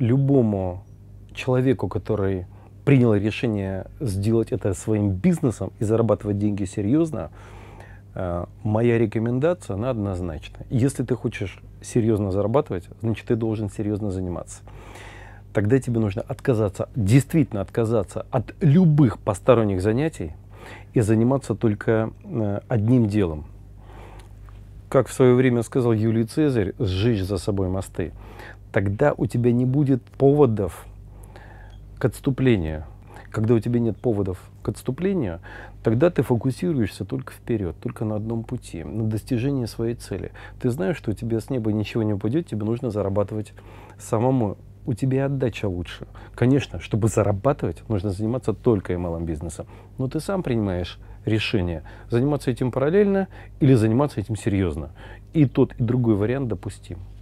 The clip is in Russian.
любому человеку, который принял решение сделать это своим бизнесом и зарабатывать деньги серьезно, э, моя рекомендация, она однозначна. Если ты хочешь серьезно зарабатывать, значит, ты должен серьезно заниматься. Тогда тебе нужно отказаться, действительно отказаться от любых посторонних занятий и заниматься только э, одним делом – как в свое время сказал Юлий Цезарь, сжечь за собой мосты, тогда у тебя не будет поводов к отступлению. Когда у тебя нет поводов к отступлению, тогда ты фокусируешься только вперед, только на одном пути, на достижении своей цели. Ты знаешь, что у тебя с неба ничего не упадет, тебе нужно зарабатывать самому. У тебя отдача лучше. Конечно, чтобы зарабатывать, нужно заниматься только MLM-бизнесом. Но ты сам принимаешь решение. Заниматься этим параллельно или заниматься этим серьезно. И тот, и другой вариант допустим.